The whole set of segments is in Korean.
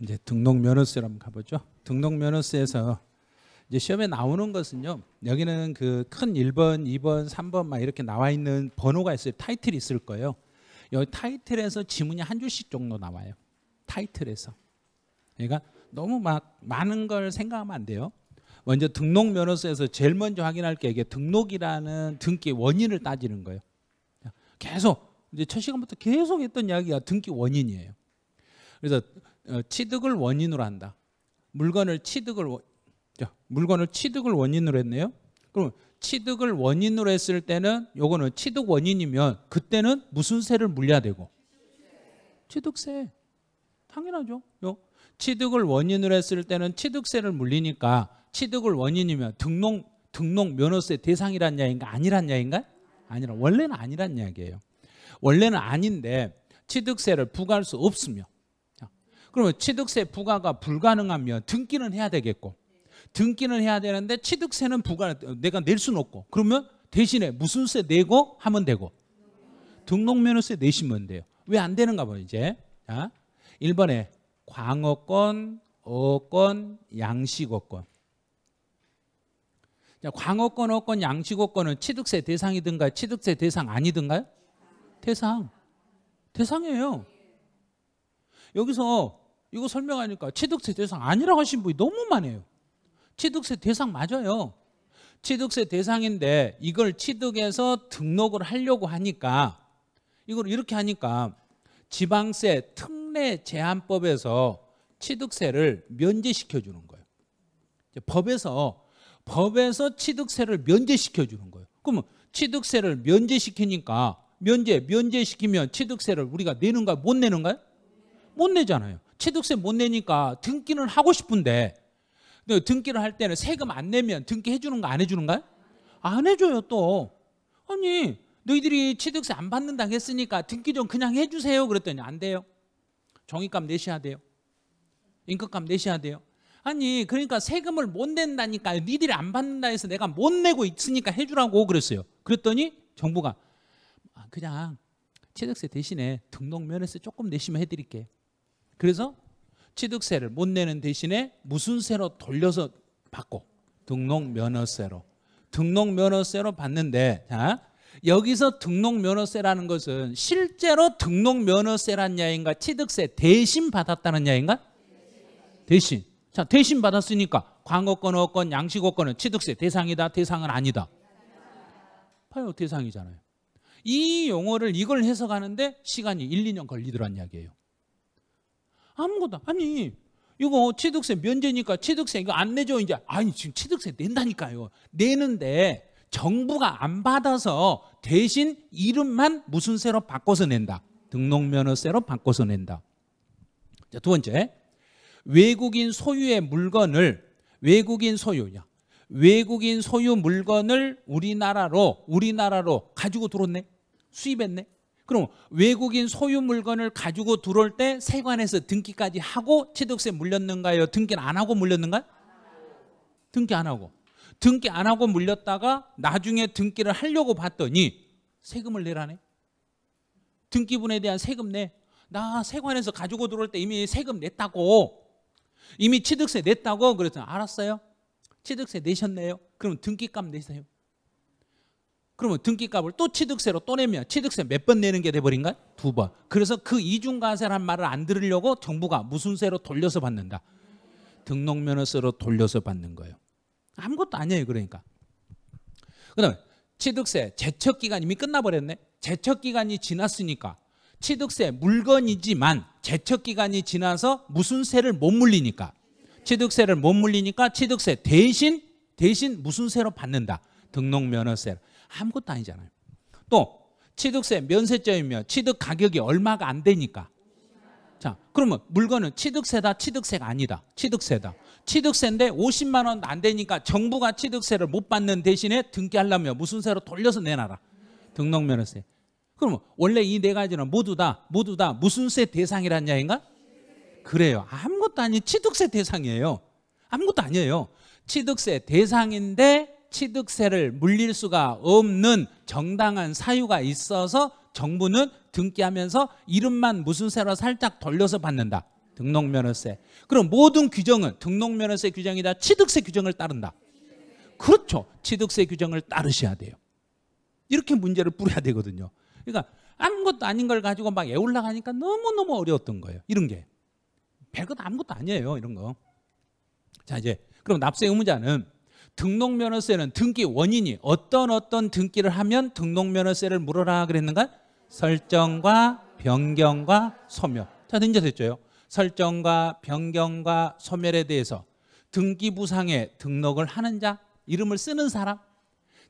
이제 등록 면허세로 한번 가보죠. 등록 면허세에서 이제 시험에 나오는 것은요. 여기는 그 큰 1번, 2번, 3번 막 이렇게 나와 있는 번호가 있어요. 타이틀이 있을 거예요. 여기 타이틀에서 지문이 한 줄씩 정도 나와요. 타이틀에서. 그러니까 너무 막 많은 걸 생각하면 안 돼요. 먼저 등록 면허서에서 제일 먼저 확인할 게 이게 등록이라는 등기 원인을 따지는 거예요. 계속 이제 첫 시간부터 계속 했던 이야기가 등기 원인이에요. 그래서 어, 취득을 원인으로 한다. 물건을 취득을 물건을 취득을 원인으로 했네요. 그럼 취득을 원인으로 했을 때는 요거는 취득 원인이면 그때는 무슨 세를 물려야 되고 취득세 당연하죠. 요 취득을 원인으로 했을 때는 취득세를 물리니까 취득을 원인이면 등록 등록 면허세 대상이란 이야기인가 아니란 이야기인가? 아니라 원래는 아니란 이야기예요. 원래는 아닌데 취득세를 부과할 수 없으며 그러면 취득세 부과가 불가능하면 등기는 해야 되겠고 등기는 해야 되는데 취득세는 부과 내가 낼 수는 없고 그러면 대신에 무슨 세 내고 하면 되고 등록면허세 내시면 돼요. 왜 안 되는가 봐요 이제. 자, 1번에 광어권, 어권, 양식어권. 자, 광어권, 어권, 양식어권은 취득세 대상이든가 취득세 대상 아니든가요? 대상. 대상이에요. 여기서 이거 설명하니까 취득세 대상 아니라고 하신 분이 너무 많아요. 취득세 대상 맞아요. 취득세 대상인데 이걸 취득해서 등록을 하려고 하니까 이걸 이렇게 하니까 지방세 특례 제한법에서 취득세를 면제시켜 주는 거예요. 법에서 법에서 취득세를 면제시켜 주는 거예요. 그러면 취득세를 면제시키니까 면제 면제시키면 취득세를 우리가 내는가 못 내는가요? 못 내잖아요. 취득세 못 내니까 등기는 하고 싶은데 등기를 할 때는 세금 안 내면 등기 해주는 거 안 해주는 거야? 안 해줘요 또. 아니 너희들이 취득세 안 받는다 했으니까 등기 좀 그냥 해주세요 그랬더니 안 돼요. 정의값 내셔야 돼요. 인건값 내셔야 돼요. 아니 그러니까 세금을 못 낸다니까 니들이 안 받는다 해서 내가 못 내고 있으니까 해주라고 그랬어요. 그랬더니 정부가 아, 그냥 취득세 대신에 등록 면에서 조금 내시면 해드릴게. 그래서 취득세를 못 내는 대신에 무슨 세로 돌려서 받고 등록면허세로 등록면허세로 받는데 자, 여기서 등록면허세라는 것은 실제로 등록면허세란 야인가 취득세 대신 받았다는 야인가 대신 자 대신 받았으니까 광어권, 어권, 양식어권은 취득세 대상이다 대상은 아니다 봐요 대상이잖아요 이 용어를 이걸 해석하는데 시간이 1, 2년 걸리더란 이야기예요 아무것도 아니 이거 취득세 면제니까 취득세 이거 안내죠 이제 아니 지금 취득세 낸다니까요 내는데 정부가 안 받아서 대신 이름만 무슨 세로 바꿔서 낸다 등록면허세로 바꿔서 낸다 자, 두 번째 외국인 소유의 물건을 외국인 소유냐 외국인 소유 물건을 우리나라로 우리나라로 가지고 들어왔네 수입했네 그럼 외국인 소유 물건을 가지고 들어올 때 세관에서 등기까지 하고 취득세 물렸는가요? 등기는 안 하고 물렸는가요? 등기 안 하고. 등기 안 하고 물렸다가 나중에 등기를 하려고 봤더니 세금을 내라네. 등기분에 대한 세금 내. 나 세관에서 가지고 들어올 때 이미 세금 냈다고. 이미 취득세 냈다고 그랬더니 알았어요. 취득세 내셨네요. 그럼 등기값 내세요. 그러면 등기값을 또 취득세로 또 내면 취득세 몇 번 내는 게 돼버린가요? 두 번. 그래서 그 이중과세란 말을 안 들으려고 정부가 무슨 세로 돌려서 받는다. 등록면허세로 돌려서 받는 거예요. 아무것도 아니에요. 그러니까. 그 다음에 취득세 제척기간 이미 끝나버렸네. 제척기간이 지났으니까 취득세 물건이지만 제척기간이 지나서 무슨 세를 못 물리니까 취득세를 못 물리니까 취득세 대신 대신 무슨 세로 받는다. 등록 면허세 아무것도 아니잖아요. 또 취득세 면세점이면 취득 가격이 얼마가 안 되니까. 자, 그러면 물건은 취득세다, 취득세가 아니다. 취득세다. 취득세인데 50만 원 안 되니까 정부가 취득세를 못 받는 대신에 등기하려면 무슨 세로 돌려서 내놔라. 등록면허세. 그러면 원래 이 네 가지는 모두 다 모두 다 무슨 세 대상이란 야인가? 그래요. 아무것도 아닌 취득세 대상이에요. 아무것도 아니에요. 취득세 대상인데 취득세를 물릴 수가 없는 정당한 사유가 있어서 정부는 등기하면서 이름만 무슨 세로 살짝 돌려서 받는다. 등록면허세. 그럼 모든 규정은 등록면허세 규정이다. 취득세 규정을 따른다. 그렇죠. 취득세 규정을 따르셔야 돼요. 이렇게 문제를 뿌려야 되거든요. 그러니까 아무것도 아닌 걸 가지고 막 애올라가니까 너무너무 어려웠던 거예요. 이런 게. 별것 아무것도 아니에요. 이런 거. 자 이제 그럼 납세 의무자는 등록면허세는 등기 원인이 어떤 어떤 등기를 하면 등록면허세를 물어라 그랬는가? 설정과 변경과 소멸. 자, 이지됐죠 설정과 변경과 소멸에 대해서 등기부상에 등록을 하는 자, 이름을 쓰는 사람.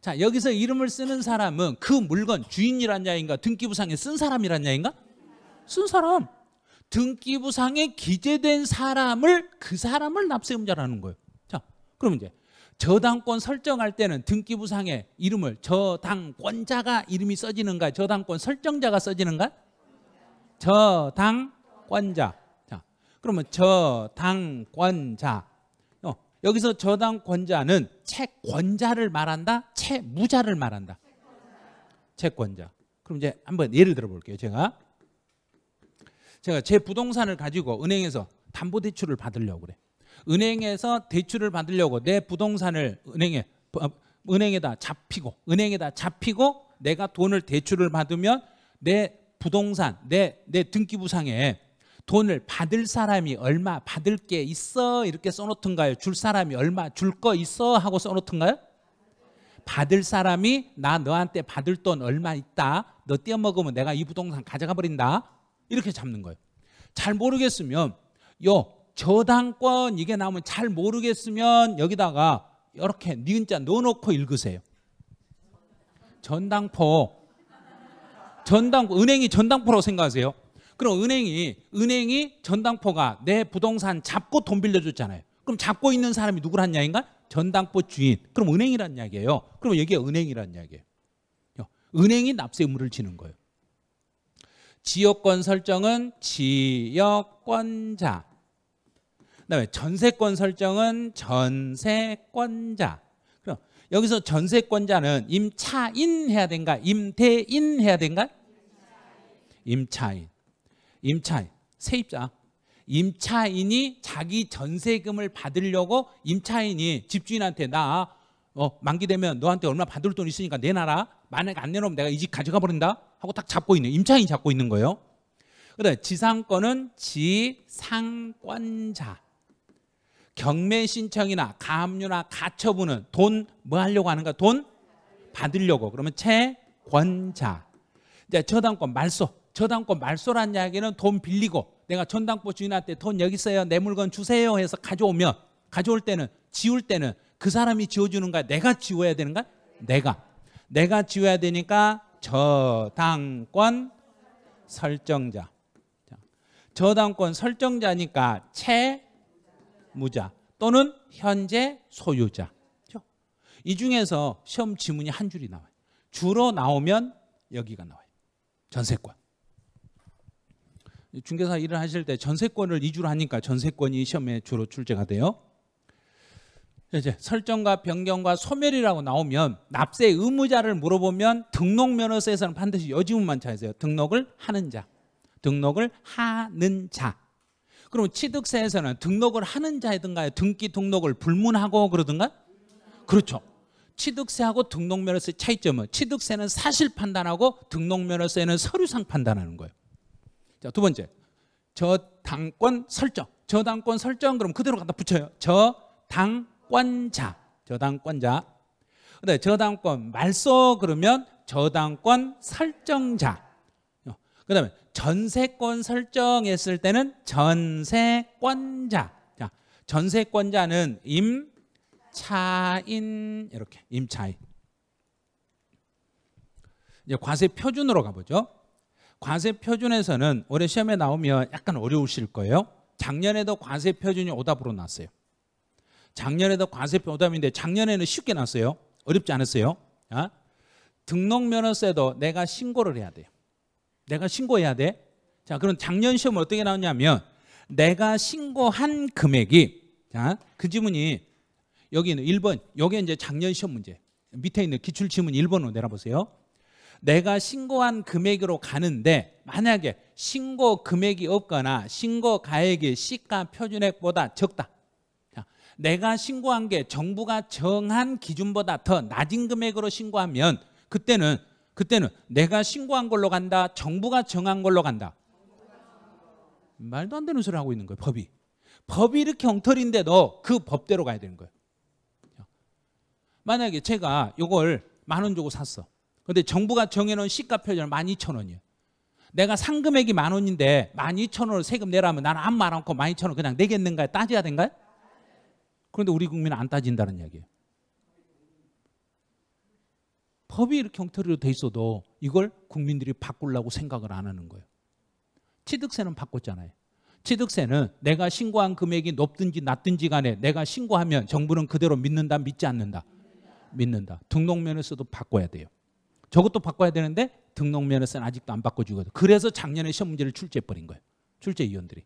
자, 여기서 이름을 쓰는 사람은 그 물건 주인이란 자인가, 등기부상에 쓴 사람이란 자인가? 쓴 사람. 등기부상에 기재된 사람을 그 사람을 납세음자라는 거예요. 자, 그럼 이제 저당권 설정할 때는 등기부상에 이름을 저당권자가 이름이 써지는가 저당권 설정자가 써지는가 저당권자 자 그러면 저당권자 어, 여기서 저당권자는 채권자를 말한다 채무자를 말한다 채권자 그럼 이제 한번 예를 들어 볼게요 제가 제가 제 부동산을 가지고 은행에서 담보대출을 받으려고 그래 은행에서 대출을 받으려고 내 부동산을 은행에 은행에다 잡히고 은행에다 잡히고 내가 돈을 대출을 받으면 내 부동산 내 내 등기부상에 돈을 받을 사람이 얼마 받을 게 있어 이렇게 써놓던가요? 줄 사람이 얼마 줄 거 있어 하고 써놓던가요? 받을 사람이 나 너한테 받을 돈 얼마 있다. 너 떼어먹으면 내가 이 부동산 가져가 버린다. 이렇게 잡는 거예요. 잘 모르겠으면 요 저당권 이게 나오면 잘 모르겠으면 여기다가 이렇게 니은자 네 넣어놓고 읽으세요. 전당포. 전당포. 은행이 전당포로 생각하세요. 그럼 은행이 은행이 전당포가 내 부동산 잡고 돈 빌려줬잖아요. 그럼 잡고 있는 사람이 누구란 이야기인가? 전당포 주인. 그럼 은행이란 이야기예요. 그럼 여기가 은행이란 이야기예요. 은행이 납세 의무를 지는 거예요. 지역권 설정은 지역권자. 그다음에 전세권 설정은 전세권자. 그럼 여기서 전세권자는 임차인 해야 된가? 임대인 해야 된가? 임차인. 임차인. 세입자. 임차인이 자기 전세금을 받으려고 임차인이 집주인한테 나 어, 만기 되면 너한테 얼마 받을 돈 있으니까 내놔라. 만약 안 내놓으면 내가 이 집 가져가 버린다. 하고 딱 잡고 있는 임차인이 잡고 있는 거예요. 그다음 지상권은 지상권자. 경매 신청이나 가압류나 가처분은 돈 뭐 하려고 하는가? 돈 받으려고. 그러면 채권자. 이제 저당권 말소. 저당권 말소란 이야기는 돈 빌리고 내가 전당포 주인한테 돈 여기 있어요. 내 물건 주세요 해서 가져오면 가져올 때는 지울 때는 그 사람이 지워주는가? 내가 지워야 되는가? 내가. 내가 지워야 되니까 저당권 설정자. 저당권 설정자니까 채 무자 또는 현재 소유자. 그렇죠? 이 중에서 시험 지문이 한 줄이 나와요. 주로 나오면 여기가 나와요. 전세권. 중개사 일을 하실 때 전세권을 이주로 하니까 전세권이 시험에 주로 출제가 돼요. 이제 설정과 변경과 소멸이라고 나오면 납세 의무자를 물어보면 등록 면허서에서는 반드시 여지문만 찾으세요. 등록을 하는 자, 등록을 하는 자. 그럼 취득세에서는 등록을 하는 자든가요? 이 등기 등록을 불문하고 그러든가? 그렇죠. 취득세하고 등록면허세 차이점은 취득세는 사실 판단하고 등록면허세는 서류상 판단하는 거예요. 자, 두 번째. 저당권 설정. 저당권 설정 그럼 그대로 갖다 붙여요. 저당권자. 저당권자. 근데 저당권 말소 그러면 저당권 설정자. 그 다음에 전세권 설정했을 때는 전세권자. 자, 전세권자는 임차인 이렇게 임차인. 이제 과세 표준으로 가보죠. 과세 표준에서는 올해 시험에 나오면 약간 어려우실 거예요. 작년에도 과세 표준이 오답으로 났어요. 작년에도 과세 오답인데 작년에는 쉽게 났어요. 어렵지 않았어요. 아? 등록면허세도 내가 신고를 해야 돼요. 내가 신고해야 돼. 자, 그럼 작년 시험을 어떻게 나왔냐면 내가 신고한 금액이 자, 그 지문이 여기는 1번, 여기 이제 작년 시험 문제. 밑에 있는 기출 지문 1번으로 내려보세요. 내가 신고한 금액으로 가는데 만약에 신고 금액이 없거나 신고 가액이 시가 표준액보다 적다. 자, 내가 신고한 게 정부가 정한 기준보다 더 낮은 금액으로 신고하면 그때는 그때는 내가 신고한 걸로 간다. 정부가 정한 걸로 간다. 말도 안 되는 소리를 하고 있는 거예요. 법이. 법이 이렇게 엉터리인데 너 그 법대로 가야 되는 거예요. 만약에 제가 이걸 만 원 주고 샀어. 근데 정부가 정해놓은 시가 표절 1 2 0 0원이에요 내가 상금액이 만 원인데 만2천원을 세금 내라면 나는 아무 말 않고 만2천원 그냥 내겠는가 따져야 된가요? 그런데 우리 국민은 안 따진다는 이야기예요. 법이 이렇게 형태로 돼 있어도 이걸 국민들이 바꾸려고 생각을 안 하는 거예요. 취득세는 바꿨잖아요. 취득세는 내가 신고한 금액이 높든지 낮든지 간에 내가 신고하면 정부는 그대로 믿는다 믿지 않는다 믿는다 등록면에서도 바꿔야 돼요 저것도 바꿔야 되는데 등록면에서는 아직도 안 바꿔주거든 그래서 작년에 시험 문제를 출제해버린 거예요 출제위원들이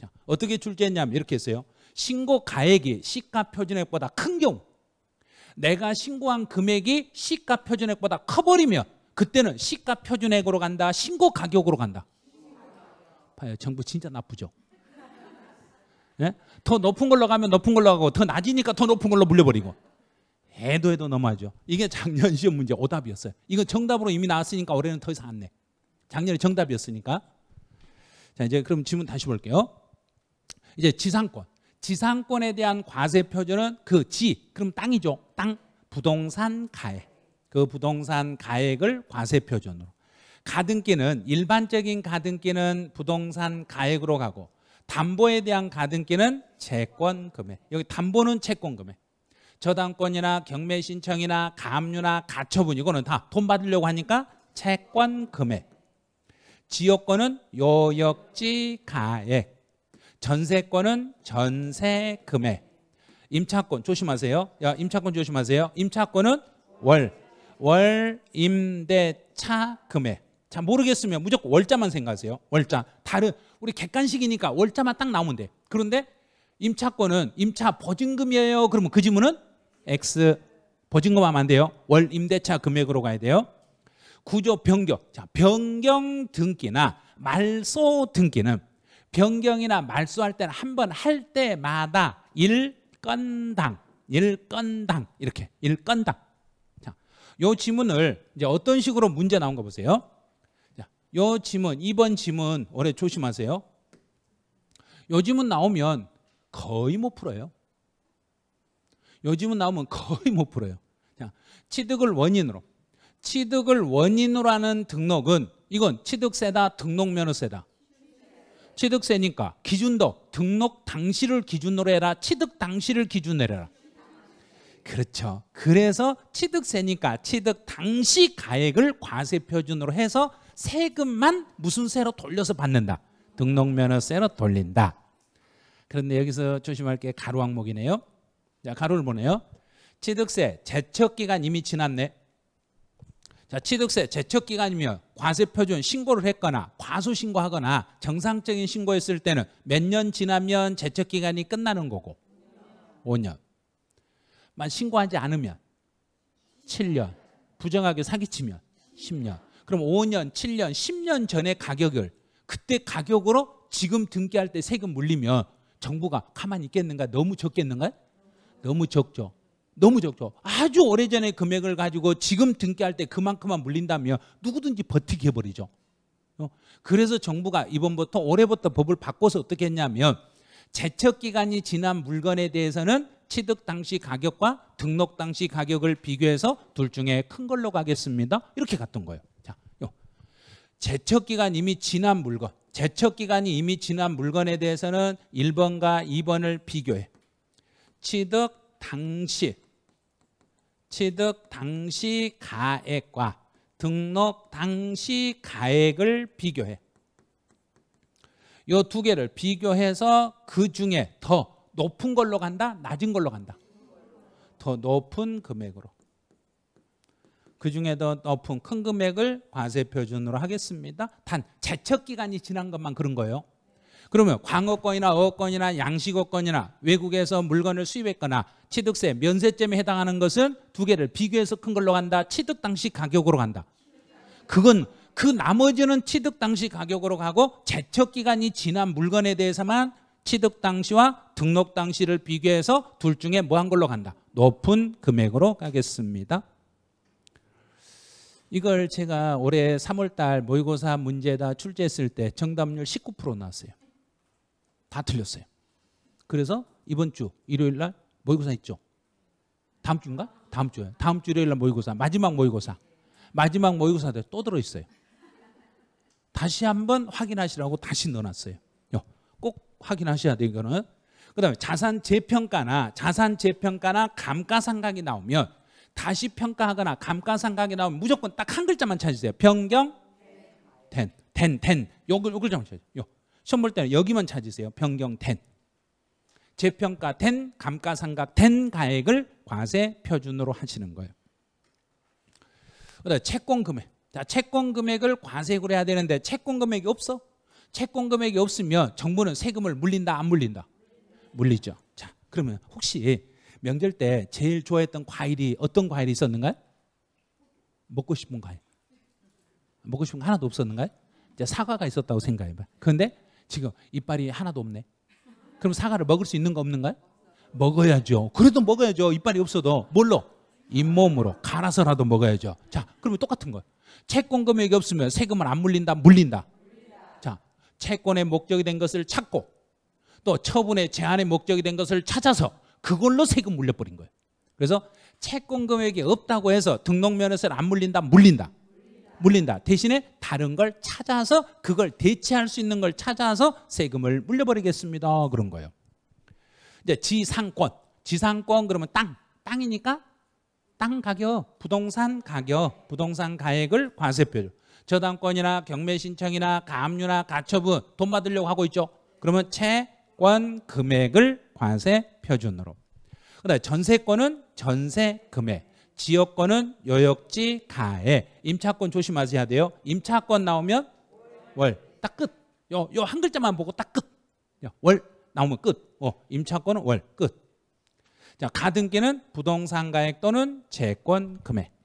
자, 어떻게 출제했냐면 이렇게 했어요 신고 가액이 시가표준액보다 큰 경우 내가 신고한 금액이 시가 표준액보다 커버리면 그때는 시가 표준액으로 간다. 신고 가격으로 간다. 봐요. 정부 진짜 나쁘죠. 네? 더 높은 걸로 가면 높은 걸로 가고 더 낮으니까 더 높은 걸로 물려버리고 해도 해도 넘어가죠. 이게 작년 시험 문제 오답이었어요. 이거 정답으로 이미 나왔으니까 올해는 더 이상 안 내. 작년에 정답이었으니까. 자 이제 그럼 질문 다시 볼게요. 이제 지상권. 지상권에 대한 과세 표준은 그 지, 그럼 땅이죠. 땅, 부동산 가액. 그 부동산 가액을 과세 표준으로. 가등기는 일반적인 가등기는 부동산 가액으로 가고 담보에 대한 가등기는 채권 금액. 여기 담보는 채권 금액. 저당권이나 경매 신청이나 가압류나 가처분 이거는 다 돈 받으려고 하니까 채권 금액. 지역권은 요역지 가액. 전세권은 전세금액. 임차권 조심하세요. 야, 임차권 조심하세요. 임차권은 월. 월 임대차 금액. 자, 모르겠으면 무조건 월자만 생각하세요. 월자. 다른 우리 객관식이니까 월자만 딱 나오면 돼. 그런데 임차권은 임차 보증금이에요. 그러면 그 지문은 X 보증금 하면 안 돼요. 월 임대차 금액으로 가야 돼요. 구조 변경. 자, 변경 등기나 말소 등기는 변경이나 말소할 때는 한 번 할 때마다 일건당 일건당 이렇게 일건당 자, 요 지문을 이제 어떤 식으로 문제 나온 거 보세요. 자, 요 지문 이번 지문 올해 조심하세요. 요 지문 나오면 거의 못 풀어요. 요 지문 나오면 거의 못 풀어요. 자, 취득을 원인으로 취득을 원인으로 하는 등록은 이건 취득세다 등록면허세다 취득세니까 기준도 등록 당시를 기준으로 해라. 취득 당시를 기준으로 해라. 그렇죠. 그래서 취득세니까 취득 당시 가액을 과세 표준으로 해서 세금만 무슨 세로 돌려서 받는다. 등록면허세로 돌린다. 그런데 여기서 조심할 게 가로 항목이네요. 자, 가로를 보네요. 취득세 제척 기간 이미 지났네. 자, 취득세 제척 기간이며 과세 표준 신고를 했거나 과소 신고하거나 정상적인 신고했을 때는 몇 년 지나면 제척 기간이 끝나는 거고 5년. 만 신고하지 않으면 7년. 부정하게 사기치면 10년. 그럼 5년, 7년, 10년 전에 가격을 그때 가격으로 지금 등기할 때 세금 물리면 정부가 가만히 있겠는가? 너무 적겠는가? 너무 적죠. 너무 적죠. 아주 오래전에 금액을 가지고 지금 등기할 때 그만큼만 물린다면 누구든지 버티게 해버리죠. 어? 그래서 정부가 이번부터 올해부터 법을 바꿔서 어떻게 했냐면 제척 기간이 지난 물건에 대해서는 취득 당시 가격과 등록 당시 가격을 비교해서 둘 중에 큰 걸로 가겠습니다. 이렇게 갔던 거예요. 자, 요. 제척 기간 이미 지난 물건, 제척 기간이 이미 지난 물건에 대해서는 1번과 2번을 비교해. 취득 당시 취득 당시 가액과 등록 당시 가액을 비교해. 요 두 개를 비교해서 그 중에 더 높은 걸로 간다, 낮은 걸로 간다. 더 높은 금액으로. 그 중에 더 높은 큰 금액을 과세 표준으로 하겠습니다. 단 제척 기간이 지난 것만 그런 거예요. 그러면 광어권이나 어권이나 양식어권이나 외국에서 물건을 수입했거나 취득세, 면세점에 해당하는 것은 두 개를 비교해서 큰 걸로 간다. 취득 당시 가격으로 간다. 그건 그 나머지는 취득 당시 가격으로 가고 제척 기간이 지난 물건에 대해서만 취득 당시와 등록 당시를 비교해서 둘 중에 뭐 한 걸로 간다. 높은 금액으로 가겠습니다. 이걸 제가 올해 3월달 모의고사 문제다 출제했을 때 정답률 19% 나왔어요. 다 틀렸어요. 그래서 이번 주 일요일 날 모의고사 있죠. 다음 주인가? 다음 주에 다음 주 일요일 날 모의고사 마지막 모의고사 마지막 모의고사도 또 들어 있어요. 다시 한번 확인하시라고 다시 넣어놨어요. 꼭 확인하셔야 되는 거는 그다음에 자산 재평가나 자산 재평가나 감가상각이 나오면 다시 평가하거나 감가상각이 나오면 무조건 딱 한 글자만 찾으세요. 변경 된된된 요걸 요 글자만 요. 시험 볼 때는 여기만 찾으세요. 변경된. 재평가된, 감가상각된 가액을 과세 표준으로 하시는 거예요. 그다음 채권 금액. 자, 채권 금액을 과세액으로 해야 되는데 채권 금액이 없어? 채권 금액이 없으면 정부는 세금을 물린다 안 물린다? 물리죠. 자, 그러면 혹시 명절 때 제일 좋아했던 과일이 어떤 과일이 있었는가요? 먹고 싶은 과일. 먹고 싶은 거 하나도 없었는가요? 이제 사과가 있었다고 생각해 봐. 그런데 지금 이빨이 하나도 없네. 그럼 사과를 먹을 수 있는가 없는가요? 먹어야죠. 그래도 먹어야죠. 이빨이 없어도 뭘로? 잇몸으로 갈아서라도 먹어야죠. 자, 그러면 똑같은 거예요. 채권 금액이 없으면 세금을 안 물린다, 물린다. 자, 채권의 목적이 된 것을 찾고 또 처분의 제한의 목적이 된 것을 찾아서 그걸로 세금 물려버린 거예요. 그래서 채권 금액이 없다고 해서 등록면허세를안 물린다, 물린다. 물린다. 대신에 다른 걸 찾아서 그걸 대체할 수 있는 걸 찾아서 세금을 물려버리겠습니다. 그런 거예요. 이제 지상권. 지상권 그러면 땅. 땅이니까 땅 가격, 부동산 가격, 부동산 가액을 과세표. 저당권이나 경매 신청이나 가압류나 가처분 돈 받으려고 하고 있죠. 그러면 채권 금액을 과세 표준으로. 그다음 전세권은 전세 금액. 지역권은 여역지 가에 임차권 조심하셔야 돼요. 임차권 나오면 월 딱 끝. 요 요 한 글자만 보고 딱 끝. 월 나오면 끝. 어, 임차권은 월 끝. 자, 가등기는 부동산 가액 또는 채권 금액.